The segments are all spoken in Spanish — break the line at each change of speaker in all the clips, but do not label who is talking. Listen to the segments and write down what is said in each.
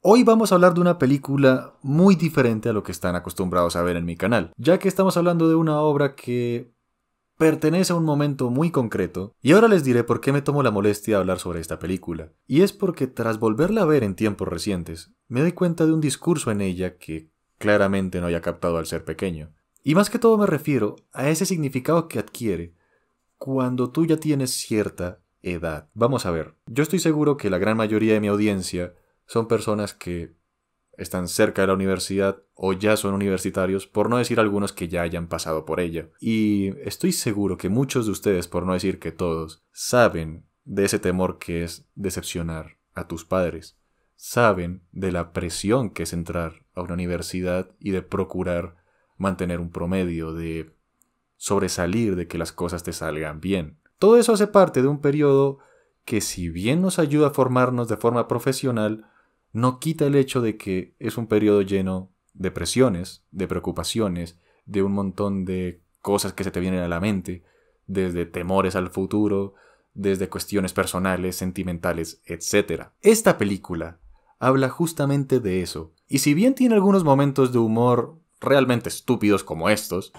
Hoy vamos a hablar de una película muy diferente a lo que están acostumbrados a ver en mi canal, ya que estamos hablando de una obra que pertenece a un momento muy concreto, y ahora les diré por qué me tomo la molestia de hablar sobre esta película. Y es porque tras volverla a ver en tiempos recientes, me doy cuenta de un discurso en ella que claramente no haya captado al ser pequeño. Y más que todo me refiero a ese significado que adquiere cuando tú ya tienes cierta edad. Vamos a ver, yo estoy seguro que la gran mayoría de mi audiencia son personas que están cerca de la universidad o ya son universitarios, por no decir algunos que ya hayan pasado por ella. Y estoy seguro que muchos de ustedes, por no decir que todos, saben de ese temor que es decepcionar a tus padres, saben de la presión que es entrar a una universidad y de procurar mantener un promedio, de sobresalir, de que las cosas te salgan bien. Todo eso hace parte de un periodo que si bien nos ayuda a formarnos de forma profesional, no quita el hecho de que es un periodo lleno de presiones, de preocupaciones, de un montón de cosas que se te vienen a la mente, desde temores al futuro, desde cuestiones personales, sentimentales, etc. Esta película habla justamente de eso, y si bien tiene algunos momentos de humor realmente estúpidos como estos,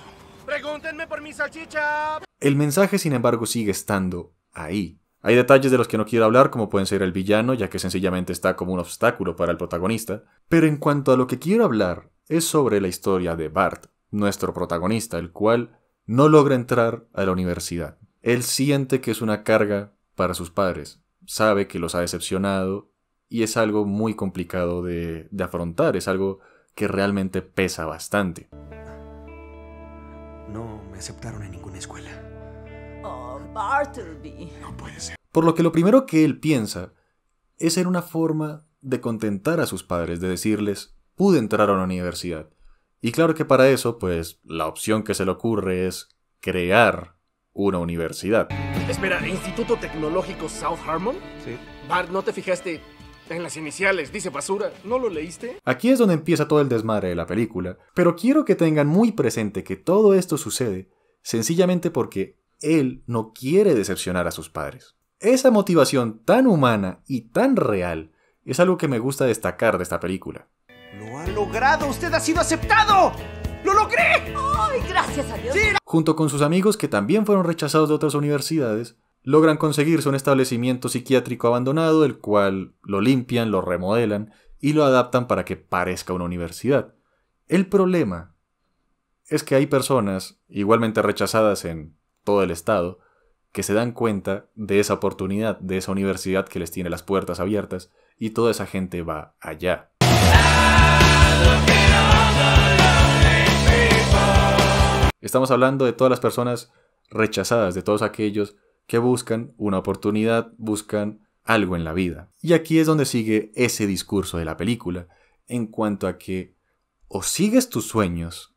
El mensaje, sin embargo, sigue estando ahí. Hay detalles de los que no quiero hablar, como pueden ser el villano, ya que sencillamente está como un obstáculo para el protagonista, pero en cuanto a lo que quiero hablar es sobre la historia de Bart, nuestro protagonista, el cual no logra entrar a la universidad. Él siente que es una carga para sus padres, sabe que los ha decepcionado y es algo muy complicado de, afrontar, es algo que realmente pesa bastante. No me aceptaron en ninguna escuela. No puede ser. Por lo que lo primero que él piensa es ser una forma de contentar a sus padres, de decirles, pude entrar a una universidad. Y claro que para eso, pues, la opción que se le ocurre es crear una universidad. Espera, ¿Instituto Tecnológico South Harmon? Sí. Bart, ¿no te fijaste en las iniciales? Dice basura. ¿No lo leíste? Aquí es donde empieza todo el desmadre de la película, pero quiero que tengan muy presente que todo esto sucede sencillamente porque él no quiere decepcionar a sus padres. Esa motivación tan humana y tan real es algo que me gusta destacar de esta película. ¡Lo ha logrado! ¡Usted ha sido aceptado! ¡Lo logré! ¡Ay, gracias a Dios! Junto con sus amigos que también fueron rechazados de otras universidades, logran conseguirse un establecimiento psiquiátrico abandonado, el cual lo limpian, lo remodelan y lo adaptan para que parezca una universidad. El problema es que hay personas igualmente rechazadas en todo el Estado, que se dan cuenta de esa oportunidad, de esa universidad que les tiene las puertas abiertas, y toda esa gente va allá. Estamos hablando de todas las personas rechazadas, de todos aquellos que buscan una oportunidad, buscan algo en la vida. Y aquí es donde sigue ese discurso de la película, en cuanto a que o sigues tus sueños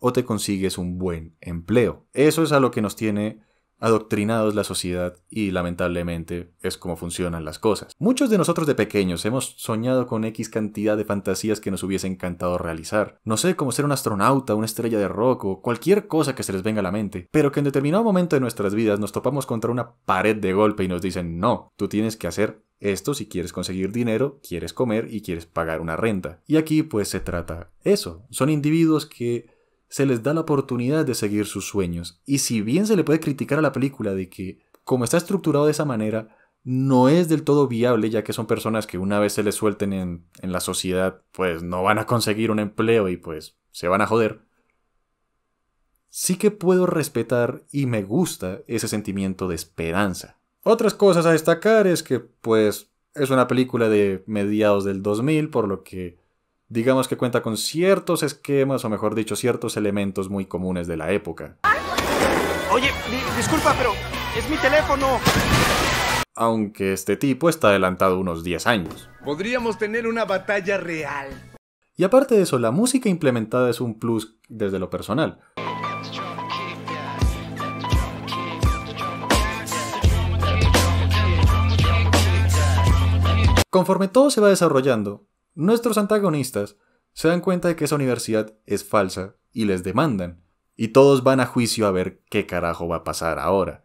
o te consigues un buen empleo. Eso es a lo que nos tiene adoctrinados la sociedad y lamentablemente es como funcionan las cosas. Muchos de nosotros de pequeños hemos soñado con X cantidad de fantasías que nos hubiese encantado realizar. No sé, cómo ser un astronauta, una estrella de rock o cualquier cosa que se les venga a la mente, pero que en determinado momento de nuestras vidas nos topamos contra una pared de golpe y nos dicen, no, tú tienes que hacer esto si quieres conseguir dinero, quieres comer y quieres pagar una renta. Y aquí pues se trata eso. Son individuos que se les da la oportunidad de seguir sus sueños. Y si bien se le puede criticar a la película de que, como está estructurado de esa manera, no es del todo viable, ya que son personas que una vez se les suelten en, la sociedad, pues no van a conseguir un empleo y pues se van a joder. Sí que puedo respetar y me gusta ese sentimiento de esperanza. Otras cosas a destacar es que, pues, es una película de mediados del 2000, por lo que digamos que cuenta con ciertos esquemas, o mejor dicho, ciertos elementos muy comunes de la época. Oye, disculpa, pero es mi teléfono. Aunque este tipo está adelantado unos 10 años. Podríamos tener una batalla real. Y aparte de eso, la música implementada es un plus desde lo personal. Conforme todo se va desarrollando, Nuestros antagonistas se dan cuenta de que esa universidad es falsa y les demandan. Y todos van a juicio a ver qué carajo va a pasar ahora.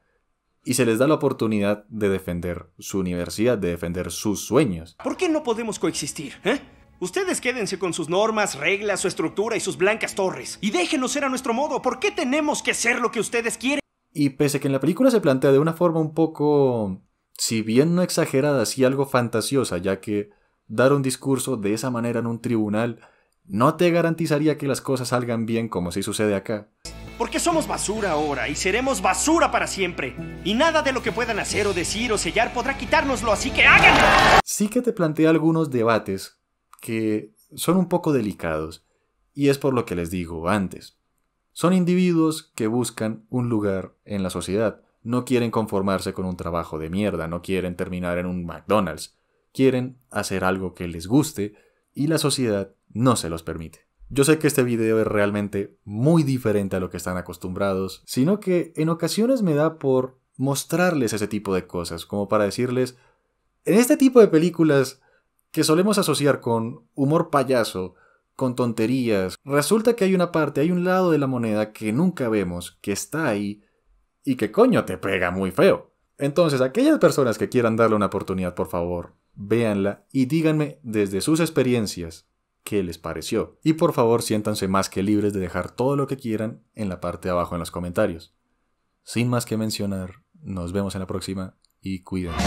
Y se les da la oportunidad de defender su universidad, de defender sus sueños. ¿Por qué no podemos coexistir? ¿Eh? Ustedes quédense con sus normas, reglas, su estructura y sus blancas torres. Y déjenos ser a nuestro modo. ¿Por qué tenemos que ser lo que ustedes quieren? Y pese a que en la película se plantea de una forma un poco, si bien no exagerada, sí algo fantasiosa, ya que dar un discurso de esa manera en un tribunal no te garantizaría que las cosas salgan bien como si sucede acá. Porque somos basura ahora y seremos basura para siempre. Y nada de lo que puedan hacer o decir o sellar podrá quitárnoslo, así que háganlo. Sí que te plantea algunos debates que son un poco delicados, y es por lo que les digo antes. Son individuos que buscan un lugar en la sociedad, no quieren conformarse con un trabajo de mierda, no quieren terminar en un McDonald's, quieren hacer algo que les guste y la sociedad no se los permite. Yo sé que este video es realmente muy diferente a lo que están acostumbrados, sino que en ocasiones me da por mostrarles ese tipo de cosas, como para decirles, en este tipo de películas que solemos asociar con humor payaso, con tonterías, resulta que hay una parte, hay un lado de la moneda que nunca vemos, que está ahí y que coño te pega muy feo. Entonces, aquellas personas que quieran darle una oportunidad, por favor, véanla y díganme desde sus experiencias qué les pareció. Y por favor siéntanse más que libres de dejar todo lo que quieran en la parte de abajo en los comentarios. Sin más que mencionar, nos vemos en la próxima y cuídense.